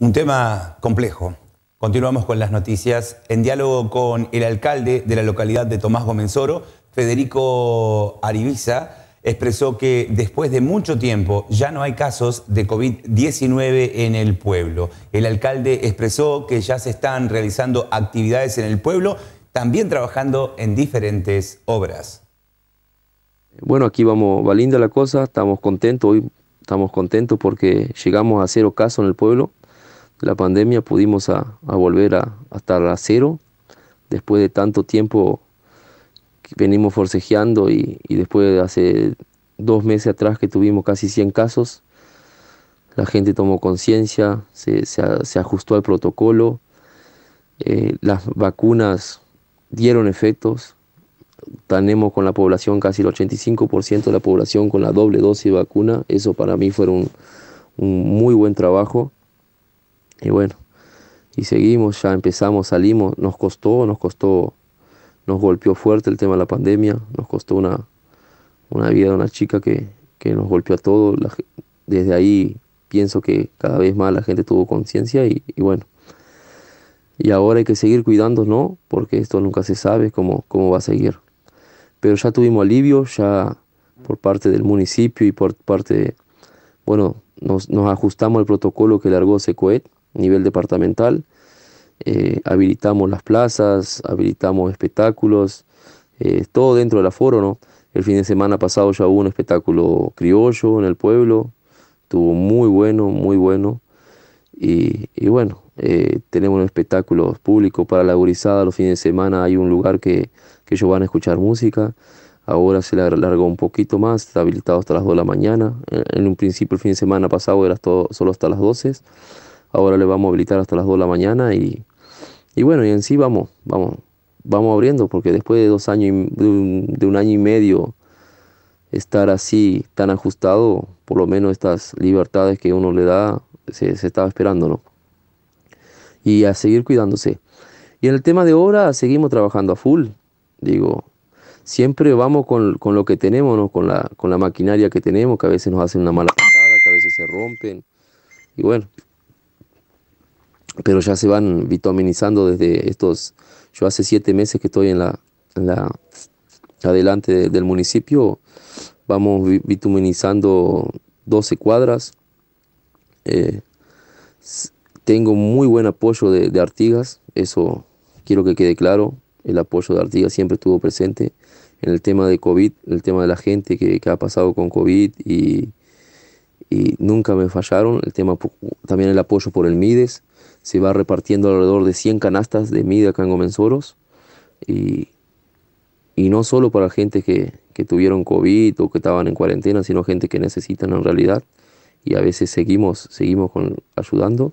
Un tema complejo. Continuamos con las noticias. En diálogo con el alcalde de la localidad de Tomás Gomenzoro, Federico Aribiza, expresó que después de mucho tiempo ya no hay casos de COVID-19 en el pueblo. El alcalde expresó que ya se están realizando actividades en el pueblo, también trabajando en diferentes obras. Bueno, aquí vamos, va linda la cosa, estamos contentos, hoy estamos contentos porque llegamos a cero casos en el pueblo la pandemia pudimos a, volver a, estar a cero después de tanto tiempo que venimos forcejeando y, después de hace dos meses atrás que tuvimos casi 100 casos, la gente tomó conciencia, se, ajustó al protocolo, eh, las vacunas dieron efectos, tenemos con la población casi el 85% de la población con la doble dosis de vacuna, eso para mí fue un muy buen trabajo y bueno, y seguimos, ya empezamos, salimos, nos costó, nos costó, nos golpeó fuerte el tema de la pandemia, nos costó una, una vida de una chica que, nos golpeó a todos. desde ahí pienso que cada vez más la gente tuvo conciencia y, bueno. Y ahora hay que seguir cuidando, ¿no? Porque esto nunca se sabe cómo, cómo va a seguir. Pero ya tuvimos alivio, ya por parte del municipio y por parte, de, bueno, nos, nos ajustamos al protocolo que largó Secuet nivel departamental. Eh, habilitamos las plazas, habilitamos espectáculos, eh, todo dentro del aforo, ¿no? El fin de semana pasado ya hubo un espectáculo criollo en el pueblo, estuvo muy bueno, muy bueno. Y, bueno, eh, tenemos espectáculos públicos para la gurizada, los fines de semana hay un lugar que, que ellos van a escuchar música. Ahora se le alargó un poquito más, está habilitado hasta las 2 de la mañana. En, un principio el fin de semana pasado era todo, solo hasta las 12 ahora le vamos a habilitar hasta las 2 de la mañana y, bueno, y en sí vamos, vamos, vamos abriendo, porque después de dos años, de, un, año y medio estar así tan ajustado, por lo menos estas libertades que uno le da, se, estaba esperando, ¿no? Y a seguir cuidándose. Y en el tema de obra, seguimos trabajando a full, digo, siempre vamos con, lo que tenemos, con, la, con la maquinaria que tenemos, que a veces nos hacen una mala pasada, que a veces se rompen. Y bueno, pero ya se van vitaminizando desde estos, yo hace siete meses que estoy en la, la adelante del municipio, vamos vitaminizando 12 cuadras, eh, tengo muy buen apoyo de, Artigas, eso quiero que quede claro, el apoyo de Artigas siempre estuvo presente en el tema de COVID, el tema de la gente que, que ha pasado con COVID y y nunca me fallaron. El tema, también el apoyo por el MIDES, se va repartiendo alrededor de 100 canastas de Mides acá en Y, y no solo para gente que, que tuvieron COVID o que estaban en cuarentena, sino gente que necesitan en realidad. Y a veces seguimos, seguimos con, ayudando.